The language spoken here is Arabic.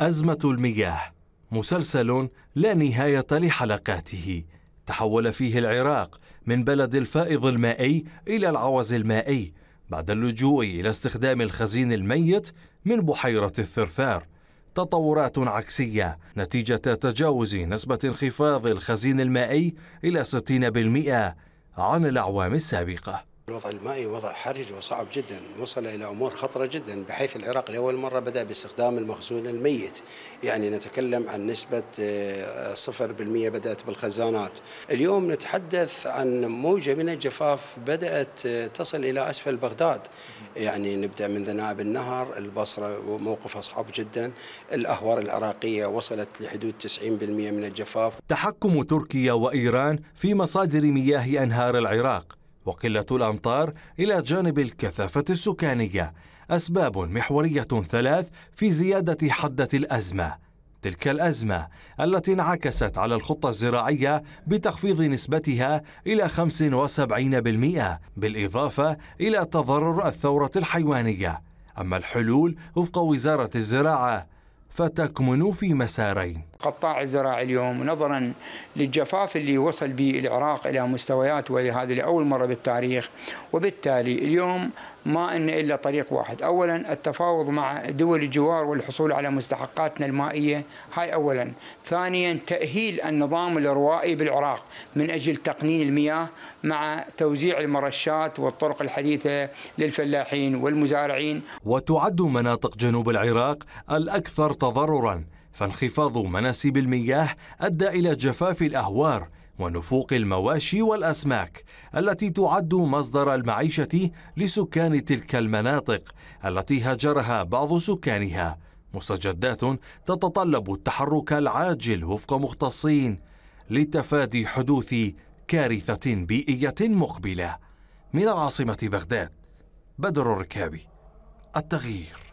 أزمة المياه مسلسل لا نهاية لحلقاته تحول فيه العراق من بلد الفائض المائي إلى العوز المائي بعد اللجوء إلى استخدام الخزين الميت من بحيرة الثرثار تطورات عكسية نتيجة تجاوز نسبة انخفاض الخزين المائي إلى 60% عن الأعوام السابقة الوضع المائي وضع حرج وصعب جدا وصل إلى أمور خطرة جدا بحيث العراق لأول مرة بدأ باستخدام المخزون الميت يعني نتكلم عن نسبة 0% آه، بدأت بالخزانات اليوم نتحدث عن موجة من الجفاف بدأت آه، تصل إلى أسفل بغداد يعني نبدأ من ذنائب النهر البصرة وموقفها صعب جدا الأهوار العراقية وصلت لحدود 90% من الجفاف تحكم تركيا وإيران في مصادر مياه أنهار العراق وقلة الأمطار إلى جانب الكثافة السكانية أسباب محورية ثلاث في زيادة حدة الأزمة تلك الأزمة التي انعكست على الخطة الزراعية بتخفيض نسبتها إلى 75% بالإضافة إلى تضرر الثورة الحيوانية أما الحلول وفق وزارة الزراعة فتكمن في مسارين قطاع الزراعي اليوم نظرا للجفاف اللي وصل به العراق الى مستويات وهذه لاول مره بالتاريخ وبالتالي اليوم ما ان الا طريق واحد، اولا التفاوض مع دول الجوار والحصول على مستحقاتنا المائيه هاي اولا، ثانيا تاهيل النظام الروائي بالعراق من اجل تقنين المياه مع توزيع المرشات والطرق الحديثه للفلاحين والمزارعين. وتعد مناطق جنوب العراق الاكثر تضررا فانخفاض مناسيب المياه أدى إلى جفاف الأهوار ونفوق المواشي والأسماك التي تعد مصدر المعيشة لسكان تلك المناطق التي هجرها بعض سكانها مستجدات تتطلب التحرك العاجل وفق مختصين لتفادي حدوث كارثة بيئية مقبلة من العاصمة بغداد بدر الركابي التغيير